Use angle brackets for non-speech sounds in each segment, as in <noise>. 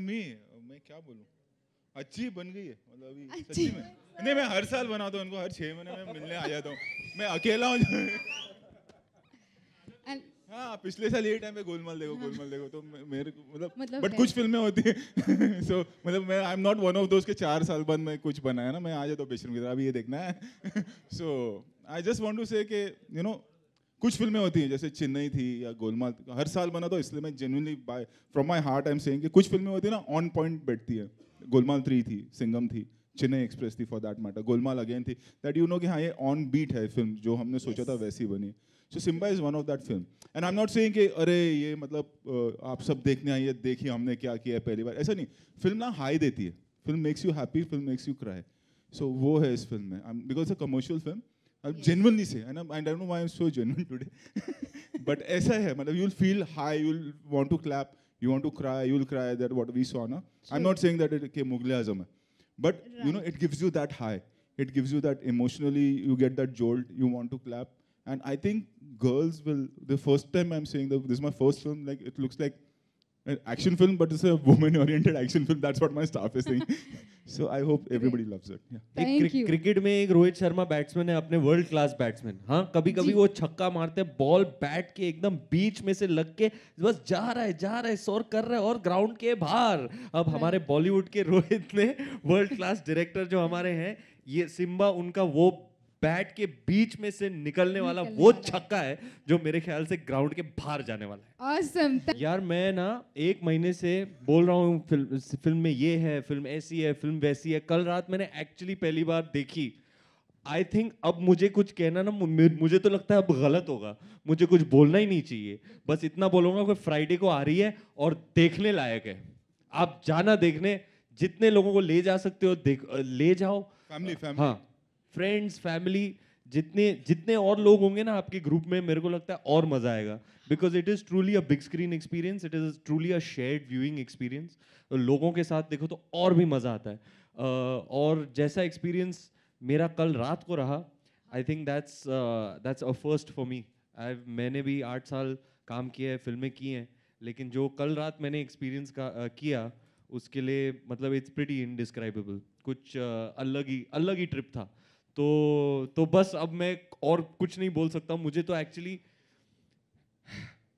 Mummy मैं क्या बोलू अच्छी बन गई है मतलब अभी सच्ची में नहीं मैं हर साल बनाता हूँ उनको हर छः महीने में मिलने आ जाता हूँ मैं अकेला हूँ हाँ पिछले साल ये टाइम पे गोलमाल देखो हाँ। गोलमाल देखो तो मेरे को मतलब बट मतलब कुछ फिल्में होती है सो <laughs> so, मतलब मैं I am not one of दोस्त के चार साल बाद मैं कुछ बनाया ना मैं आ जाता हूँ बेशरम की तरह अभी ये देखना है so I just want to say कि यू नो कुछ फिल्में होती हैं जैसे चेन्नई थी या गोलमाल हर साल बना तो इसलिए मैं genuinely by from my heart I am saying कि कुछ फिल्में होती है ना ऑन पॉइंट बैठती है गोलमाल थ्री थी सिंगम थी चेन्नई एक्सप्रेस थी for that matter Golmaal again थी दैट यू नो कि हाँ ये ऑन बीट है फिल्म जो हमने सोचा था वैसी बनी so Simmba is one of that film and I am not saying कि अरे ये मतलब आप सब देखने आइए देखिए हमने क्या किया है पहली बार ऐसा नहीं फिल्म ना हाई देती है film makes you happy film makes you cry so वो है इस फिल्म में because a commercial film genuinely से है ना I don't know I am so genuine today but ऐसा है मतलब you will feel high you will want to clap you want to cry you will cry that what we saw ना I am not saying that it के मुगले आजम है but you know it gives you that high it gives you that emotionally you get that jolt you want to clap and I think girls will the first time I am saying this my first film like it looks like an action film, but it's a woman-oriented action film. That's what my staff is saying. <laughs> so I hope everybody loves it. Yeah. Thank एक you. Cricket में एक Rohit Sharma batsman है अपने world class batsman हाँ कभी कभी वो छक्का मारते हैं बॉल बैट के एकदम बीच में से लग के बस जा रहा है जा रहा है शोर कर रहा है और ग्राउंड के बाहर अब हमारे बॉलीवुड के <laughs> रोहित ने वर्ल्ड क्लास डायरेक्टर जो हमारे हैं ये सिम्बा उनका वो बैट के बीच में से निकलने निकलने वाला वो छक्का है जो मेरे ख्याल से ग्राउंड के बाहर जाने वाला है awesome. यार मैं ना एक महीने से बोल रहा हूँ फिल्म फिल्म में ये है फिल्म ऐसी है फिल्म वैसी है कल रात मैंने एक्चुअली पहली बार देखी आई थिंक अब मुझे कुछ कहना ना मुझे तो लगता है अब गलत होगा मुझे कुछ बोलना ही नहीं चाहिए बस इतना बोलूंगा कि फ्राइडे को आ रही है और देखने लायक है आप जाना देखने जितने लोगों को ले जा सकते हो देख ले जाओ फैमिली फैमिली हाँ फ्रेंड्स फैमिली जितने जितने और लोग होंगे ना आपके ग्रुप में मेरे को लगता है और मजा आएगा because it is truly a big screen experience it is truly a shared viewing experience लोगों के साथ देखो तो और भी मज़ा आता है uh, और जैसा एक्सपीरियंस मेरा कल रात को रहा I think that's that's a first for me I मैंने भी आठ साल काम किया है फिल्में की हैं लेकिन जो कल रात मैंने एक्सपीरियंस का uh, किया उसके लिए मतलब इट्स प्रिटी इनडिस्क्राइबेबल कुछ uh, अलग ही अलग ही ट्रिप था तो तो बस अब मैं और कुछ नहीं बोल सकता मुझे तो एक्चुअली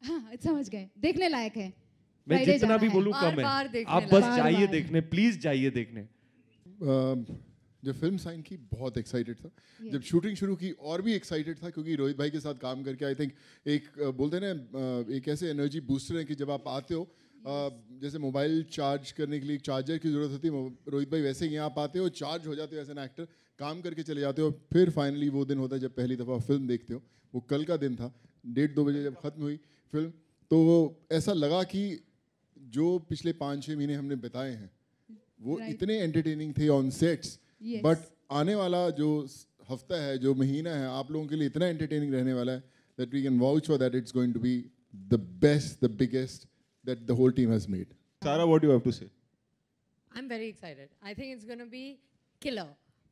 हाँ, समझ गए देखने लायक है मैं जितना भी बोलूँ कम है आप बस जाइए देखने प्लीज जाइए देखने जब फिल्म साइन की बहुत एक्साइटेड था yeah. जब शूटिंग शुरू की और भी एक्साइटेड था क्योंकि रोहित भाई के साथ काम करके आई थिंक एक बोलते हैं ना uh, एक ऐसे एनर्जी बूस्टर है कि जब आप आते हो जैसे मोबाइल चार्ज करने के लिए चार्जर की ज़रूरत होती है रोहित भाई वैसे ही यहाँ आप आते हो चार्ज हो जाते हो ऐसे एन एक्टर काम करके चले जाते हो फिर फाइनली वो दिन होता है जब पहली दफ़ा फिल्म देखते हो वो कल का दिन था डेढ़ दो बजे जब ख़त्म हुई फिल्म तो ऐसा लगा कि जो पिछले पाँच छः महीने हमने बिताए हैं वो right. इतने एंटरटेनिंग थे ऑन सेट्स बट आने वाला जो हफ्ता है जो महीना है आप लोगों के लिए इतना एंटरटेनिंग रहने वाला है that we can vouch for that it's going to be the best the biggest that the whole team has made. Sarah, what do you have to say? I'm very excited. I think it's going to be killer.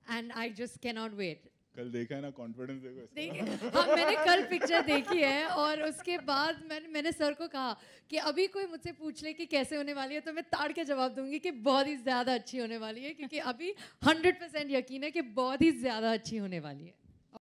And I just cannot wait. कल देखा है ना confidence देखो हाँ मैंने कल picture देखी है और उसके बाद मैंने मैंने सर को कहा कि अभी कोई मुझसे पूछ ले कि कैसे होने वाली है तो मैं ताड़ के जवाब दूंगी कि बहुत ही ज़्यादा अच्छी होने वाली है क्योंकि अभी 100 परसेंट यकीन है कि बहुत ही ज़्यादा अच्छी होने वाली है